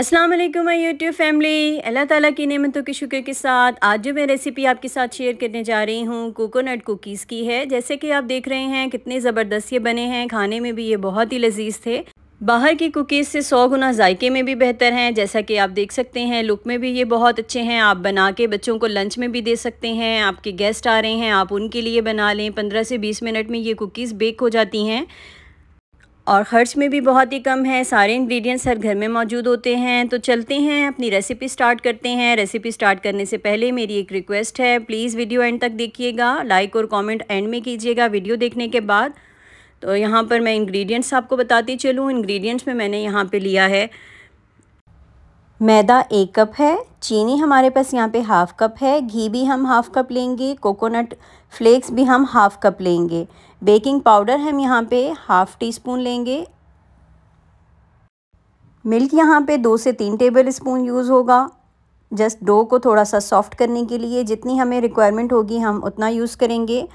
अस्सलाम वालेकुम my YouTube family अल्लाह ताला की नेमतों के शुक्र के साथ आज जो मैं रेसिपी आपके साथ शेयर करने जा रही हूँ कोकोनट कुकीज़ की है जैसे कि आप देख रहे हैं कितने ज़बरदस्त ये बने हैं खाने में भी ये बहुत ही लजीज थे बाहर की कुकीज़ से सौ गुना जायके में भी बेहतर हैं जैसा कि आप देख सकते हैं लुक में भी ये बहुत अच्छे हैं आप बना के बच्चों को लंच में भी दे सकते हैं आपके गेस्ट आ रहे हैं आप उनके लिए बना लें पंद्रह से बीस मिनट में ये कुकीज़ बेक हो जाती हैं और ख़र्च में भी बहुत ही कम है सारे इंग्रेडिएंट्स हर घर में मौजूद होते हैं तो चलते हैं अपनी रेसिपी स्टार्ट करते हैं रेसिपी स्टार्ट करने से पहले मेरी एक रिक्वेस्ट है प्लीज़ वीडियो एंड तक देखिएगा लाइक और कॉमेंट एंड में कीजिएगा वीडियो देखने के बाद तो यहाँ पर मैं इंग्रेडिएंट्स आपको बताती चलूँ इन्ग्रीडियंट्स में मैंने यहाँ पर लिया है मैदा एक कप है चीनी हमारे पास यहाँ पे हाफ़ कप है घी भी हम हाफ़ कप लेंगे कोकोनट फ्लेक्स भी हम हाफ़ कप लेंगे बेकिंग पाउडर हम यहाँ पे हाफ़ टी स्पून लेंगे मिल्क यहाँ पे दो से तीन टेबल स्पून यूज़ होगा जस्ट डो को थोड़ा सा सॉफ्ट करने के लिए जितनी हमें रिक्वायरमेंट होगी हम उतना यूज़ करेंगे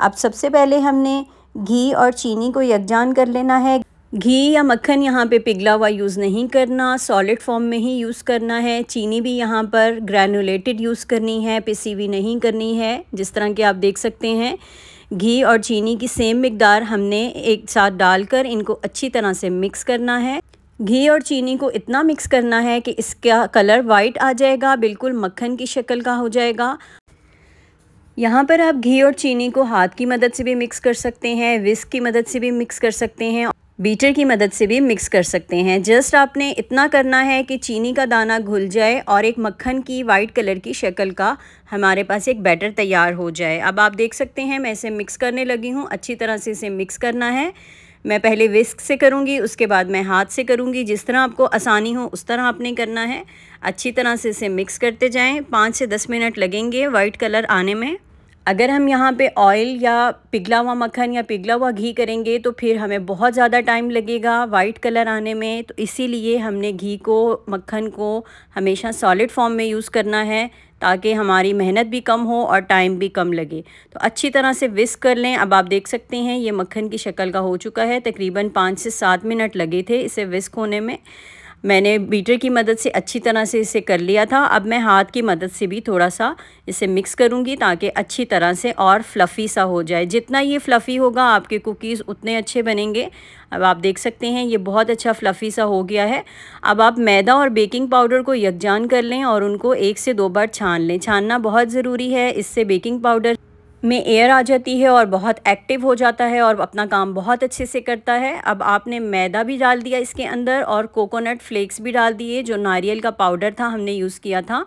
अब सबसे पहले हमने घी और चीनी को यकजान कर लेना है घी या मक्खन यहाँ पे पिघला हुआ यूज़ नहीं करना सॉलिड फॉर्म में ही यूज़ करना है चीनी भी यहाँ पर ग्रैनुलेटेड यूज़ करनी है पिसी हुई नहीं करनी है जिस तरह के आप देख सकते हैं घी और चीनी की सेम मकदार हमने एक साथ डालकर इनको अच्छी तरह से मिक्स करना है घी और चीनी को इतना मिक्स करना है कि इसका कलर वाइट आ जाएगा बिल्कुल मक्खन की शक्ल का हो जाएगा यहाँ पर आप घी और चीनी को हाथ की मदद से भी मिक्स कर सकते हैं विस्क की मदद से भी मिक्स कर सकते हैं बीटर की मदद से भी मिक्स कर सकते हैं जस्ट आपने इतना करना है कि चीनी का दाना घुल जाए और एक मक्खन की वाइट कलर की शक्ल का हमारे पास एक बैटर तैयार हो जाए अब आप देख सकते हैं मैं इसे मिक्स करने लगी हूँ अच्छी तरह से इसे मिक्स करना है मैं पहले विस्क से करूँगी उसके बाद मैं हाथ से करूँगी जिस तरह आपको आसानी हो उस तरह आपने करना है अच्छी तरह से इसे मिक्स करते जाएँ पाँच से दस मिनट लगेंगे वाइट कलर आने में अगर हम यहाँ पे ऑयल या पिघला हुआ मक्खन या पिघला हुआ घी करेंगे तो फिर हमें बहुत ज़्यादा टाइम लगेगा वाइट कलर आने में तो इसीलिए हमने घी को मक्खन को हमेशा सॉलिड फॉर्म में यूज़ करना है ताकि हमारी मेहनत भी कम हो और टाइम भी कम लगे तो अच्छी तरह से विस्क कर लें अब आप देख सकते हैं ये मक्खन की शक्ल का हो चुका है तकरीबन पाँच से सात मिनट लगे थे इसे विस्क होने में मैंने बीटर की मदद से अच्छी तरह से इसे कर लिया था अब मैं हाथ की मदद से भी थोड़ा सा इसे मिक्स करूँगी ताकि अच्छी तरह से और फ्लफ़ी सा हो जाए जितना ये फ्लफ़ी होगा आपके कुकीज़ उतने अच्छे बनेंगे अब आप देख सकते हैं ये बहुत अच्छा फ्लफ़ी सा हो गया है अब आप मैदा और बेकिंग पाउडर को यकजान कर लें और उनको एक से दो बार छान लें छानना बहुत ज़रूरी है इससे बेकिंग पाउडर में एयर आ जाती है और बहुत एक्टिव हो जाता है और अपना काम बहुत अच्छे से करता है अब आपने मैदा भी डाल दिया इसके अंदर और कोकोनट फ्लेक्स भी डाल दिए जो नारियल का पाउडर था हमने यूज़ किया था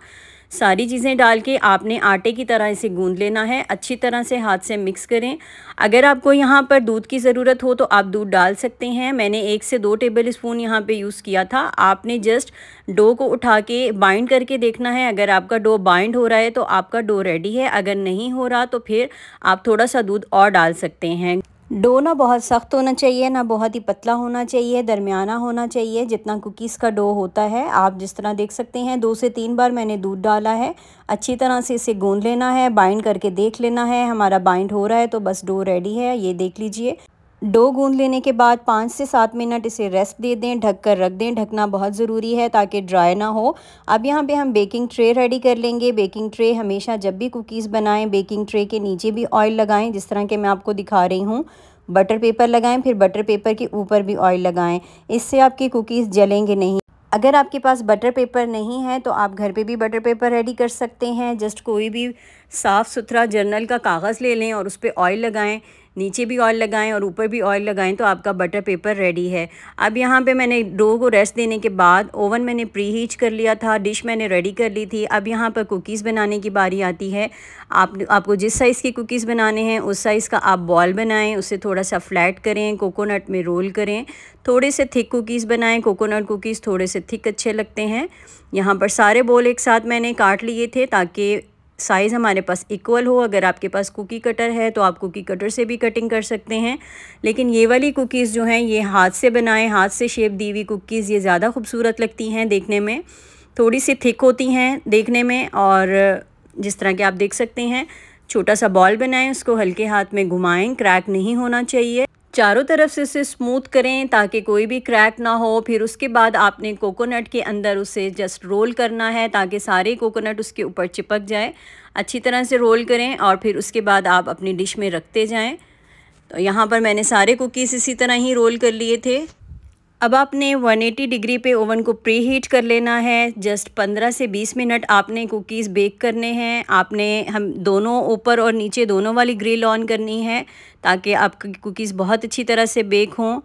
सारी चीज़ें डाल के आपने आटे की तरह इसे गूंद लेना है अच्छी तरह से हाथ से मिक्स करें अगर आपको यहाँ पर दूध की ज़रूरत हो तो आप दूध डाल सकते हैं मैंने एक से दो टेबल स्पून यहाँ पर यूज़ किया था आपने जस्ट डो को उठा के बाइंड करके देखना है अगर आपका डो बाइंड हो रहा है तो आपका डो रेडी है अगर नहीं हो रहा तो फिर आप थोड़ा सा दूध और डाल सकते हैं डो ना बहुत सख्त होना चाहिए ना बहुत ही पतला होना चाहिए दरमियाना होना चाहिए जितना कुकीज़ का डो होता है आप जिस तरह देख सकते हैं दो से तीन बार मैंने दूध डाला है अच्छी तरह से इसे गूंद लेना है बाइंड करके देख लेना है हमारा बाइंड हो रहा है तो बस डो रेडी है ये देख लीजिए डो गूंद लेने के बाद पाँच से सात मिनट इसे रेस्ट दे दें ढक कर रख दें ढकना बहुत ज़रूरी है ताकि ड्राई ना हो अब यहाँ पे हम बेकिंग ट्रे रेडी कर लेंगे बेकिंग ट्रे हमेशा जब भी कुकीज़ बनाएं बेकिंग ट्रे के नीचे भी ऑयल लगाएं जिस तरह के मैं आपको दिखा रही हूँ बटर पेपर लगाएं फिर बटर पेपर के ऊपर भी ऑयल लगाएं इससे आपकी कुकीज़ जलेंगे नहीं अगर आपके पास बटर पेपर नहीं है तो आप घर पे भी बटर पेपर रेडी कर सकते हैं जस्ट कोई भी साफ़ सुथरा जर्नल का कागज़ ले लें और उस पर ऑयल लगाएं नीचे भी ऑयल लगाएं और ऊपर भी ऑयल लगाएं तो आपका बटर पेपर रेडी है अब यहाँ पे मैंने डो को रेस्ट देने के बाद ओवन मैंने प्री हीच कर लिया था डिश मैंने रेडी कर ली थी अब यहाँ पर कुकीज़ बनाने की बारी आती है आप आपको जिस साइज़ की कुकीज़ बनाने हैं उस साइज़ का आप बॉल बनाएं उसे थोड़ा सा फ्लैट करें कोकोनट में रोल करें थोड़े से थिक कुकीज़ बनाएँ कोकोनट कुकीज़ थोड़े से थिक अच्छे लगते हैं यहाँ पर सारे बॉल एक साथ मैंने काट लिए थे ताकि साइज़ हमारे पास इक्वल हो अगर आपके पास कुकी कटर है तो आप कुकी कटर से भी कटिंग कर सकते हैं लेकिन ये वाली कुकीज़ जो हैं ये हाथ से बनाए हाथ से शेप दी हुई कुकीज़ ये ज़्यादा खूबसूरत लगती हैं देखने में थोड़ी सी थिक होती हैं देखने में और जिस तरह के आप देख सकते हैं छोटा सा बॉल बनाएं उसको हल्के हाथ में घुमाएं क्रैक नहीं होना चाहिए चारों तरफ से इसे स्मूथ करें ताकि कोई भी क्रैक ना हो फिर उसके बाद आपने कोकोनट के अंदर उसे जस्ट रोल करना है ताकि सारे कोकोनट उसके ऊपर चिपक जाए अच्छी तरह से रोल करें और फिर उसके बाद आप अपनी डिश में रखते जाएँ तो यहाँ पर मैंने सारे कुकीज़ इसी तरह ही रोल कर लिए थे अब आपने 180 डिग्री पे ओवन को प्री हीट कर लेना है जस्ट 15 से 20 मिनट आपने कुकीज़ बेक करने हैं आपने हम दोनों ऊपर और नीचे दोनों वाली ग्रिल ऑन करनी है ताकि आपकी कुकीज़ बहुत अच्छी तरह से बेक हों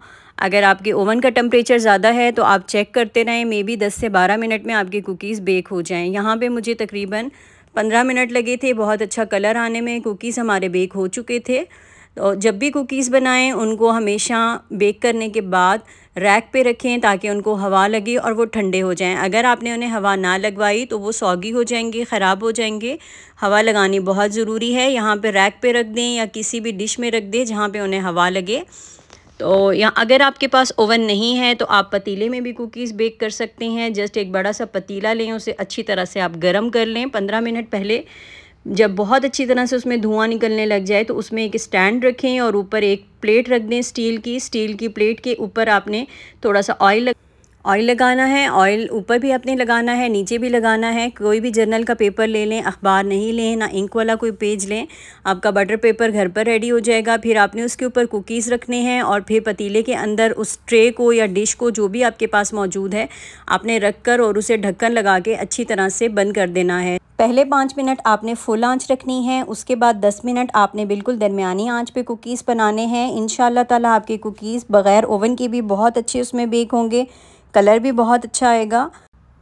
अगर आपके ओवन का टम्परेचर ज़्यादा है तो आप चेक करते रहें मे बी दस से बारह मिनट में आपकी कुकीज़ बेक हो जाएँ यहाँ पर मुझे तकरीबन पंद्रह मिनट लगे थे बहुत अच्छा कलर आने में कुकीज़ हमारे बेक हो चुके थे तो जब भी कुकीज़ बनाएँ उनको हमेशा बेक करने के बाद रैक पे रखें ताकि उनको हवा लगे और वो ठंडे हो जाएं अगर आपने उन्हें हवा ना लगवाई तो वो सौगी हो जाएंगे ख़राब हो जाएंगे हवा लगानी बहुत ज़रूरी है यहाँ पे रैक पे रख दें या किसी भी डिश में रख दें जहाँ पे उन्हें हवा लगे तो यहाँ अगर आपके पास ओवन नहीं है तो आप पतीले में भी कुकीज़ बेक कर सकते हैं जस्ट एक बड़ा सा पतीला लें उसे अच्छी तरह से आप गर्म कर लें पंद्रह मिनट पहले जब बहुत अच्छी तरह से उसमें धुआं निकलने लग जाए तो उसमें एक स्टैंड रखें और ऊपर एक प्लेट रख दें स्टील की स्टील की प्लेट के ऊपर आपने थोड़ा सा ऑयल ऑयल लगाना है ऑयल ऊपर भी आपने लगाना है नीचे भी लगाना है कोई भी जर्नल का पेपर ले लें अखबार नहीं लें ना इंक वाला कोई पेज लें आपका बटर पेपर घर पर रेडी हो जाएगा फिर आपने उसके ऊपर कुकीज़ रखने हैं और फिर पतीले के अंदर उस ट्रे को या डिश को जो भी आपके पास मौजूद है आपने रख कर और उसे ढक्कन लगा के अच्छी तरह से बंद कर देना है पहले पाँच मिनट आपने फुल आंच रखनी है उसके बाद दस मिनट आपने बिल्कुल दरमियानी आंच पे कुकीज़ बनाने हैं इन ताला आपके कुकीज़ बग़ैर ओवन के भी बहुत अच्छे उसमें बेक होंगे कलर भी बहुत अच्छा आएगा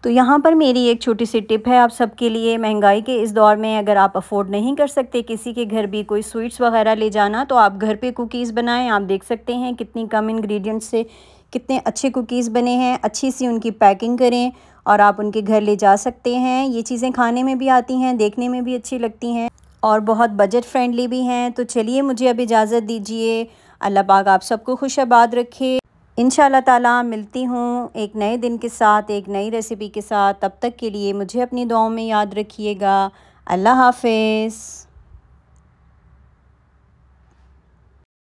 तो यहाँ पर मेरी एक छोटी सी टिप है आप सबके लिए महंगाई के इस दौर में अगर आप अफोर्ड नहीं कर सकते किसी के घर भी कोई स्वीट्स वगैरह ले जाना तो आप घर पे कुकीज़ बनाएं आप देख सकते हैं कितनी कम इंग्रेडिएंट्स से कितने अच्छे कुकीज़ बने हैं अच्छी सी उनकी पैकिंग करें और आप उनके घर ले जा सकते हैं ये चीज़ें खाने में भी आती हैं देखने में भी अच्छी लगती हैं और बहुत बजट फ्रेंडली भी हैं तो चलिए मुझे अब इजाज़त दीजिए अल्लाह पाक आप सबको खुश आबाद रखे इन ताला मिलती हूँ एक नए दिन के साथ एक नई रेसिपी के साथ तब तक के लिए मुझे अपनी दुआओं में याद रखिएगा अल्लाह हाफिज़